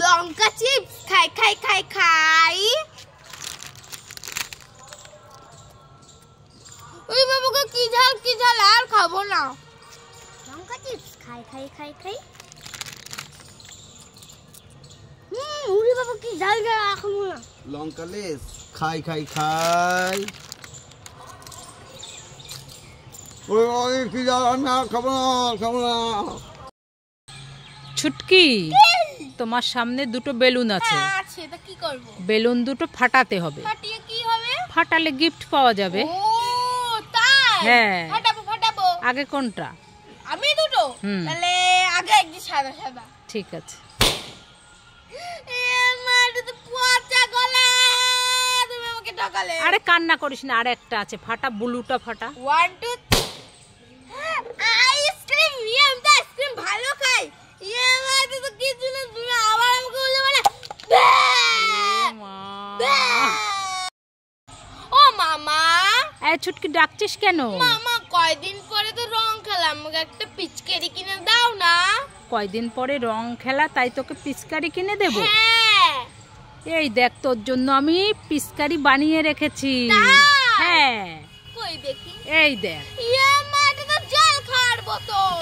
লঙ্কা chips খাই খাই খাই খাই ওই বাবুকে কি ঝাল কি ঝাল আর খাবো না লঙ্কা চিপস খাই খাই খাই খাই হুম উড়ি বাবু কি ঝাল ঝাল আর খাবো না লঙ্কা লেস খাই খাই খাই কি ঝাল না খাবো না খাবো না ছুটকি তোমার সামনে দুটো বেলুন আছে হ্যাঁ, বেলুন দুটো ফাটাতে হবে ফাটালে গিফট পাওয়া যাবে হ্যাঁ আগে কোনটা আমি দুটো ঠিক আছে আরে কান্না করিস না আরেকটা একটা আছে ফাটা ব্লুটা ফাটা ওয়ান টু ছুটকি ডাকছিস কেন মামা কয়দিন পরে তো রং খেলা আমাকে একটা পিচকারি কিনে দাও না কয়দিন পরে রং খেলা তাই তোকে পিচকারি কিনে দেবো হ্যাঁ। এই দেখ তোর জন্য আমি পিচকারি বানিয়ে রেখেছি হ্যাঁ এই দেখ ইয়ে,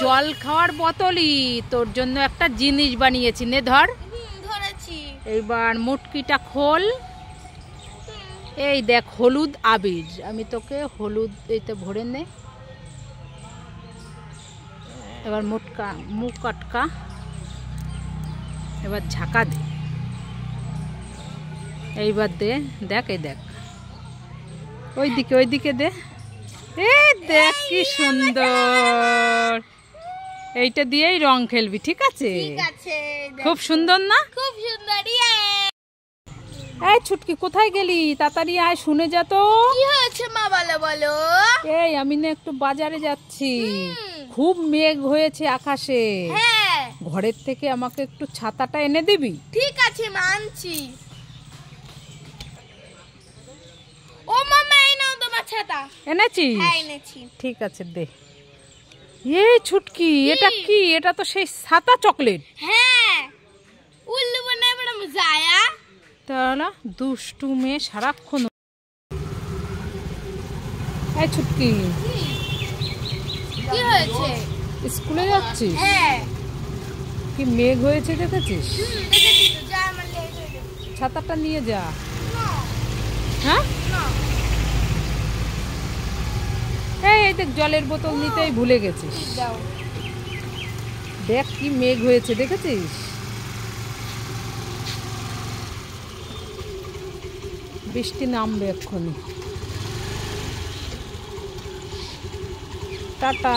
জল খাওয়ার বোতলই তোর জন্য একটা জিনিস বানিয়েছি নে ধর এইবার মুটকিটা খোল এই দেখ হলুদ আবির আমি তোকে হলুদ এইটা ভরে নে এবার মোটকা মুখ আটকা এবার ঝাঁকা দে এইবার দে দেখ এই দেখ ওই দিকে ওই দিকে দে এই দেখ কি সুন্দর এইটা দিয়েই রং খেলবি ঠিক আছে খুব সুন্দর না খুব সুন্দর এই ছুটকি কোথায় গেলি তাড়াতাড়ি আয় শুনে যা তো কি হয়েছে মা বলো বলো এই আমি না একটু বাজারে যাচ্ছি খুব মেঘ হয়েছে আকাশে হ্যাঁ। ঘরের থেকে আমাকে একটু ছাতাটা এনে দিবি ঠিক আছে মা ও মামা এই নাও তোমার ছাতা হ্যাঁ, এনেছি ঠিক আছে দে এ ছুটকি এটা কি এটা তো সেই ছাতা চকলেট হ্যাঁ উল্লু বড় মজা আয়া তাহলে দুষ্টু মেয়ে সারাক্ষণ এই ছুটকি কি হয়েছে স্কুলে যাচ্ছিস হ্যাঁ। কি মেঘ হয়েছে দেখেছিস ছাতাটা নিয়ে যা হ্যাঁ এই দেখ জলের বোতল নিতেই ভুলে গেছিস দেখ কি মেঘ হয়েছে দেখেছিস বৃষ্টি নামবে এক্ষুনি টাটা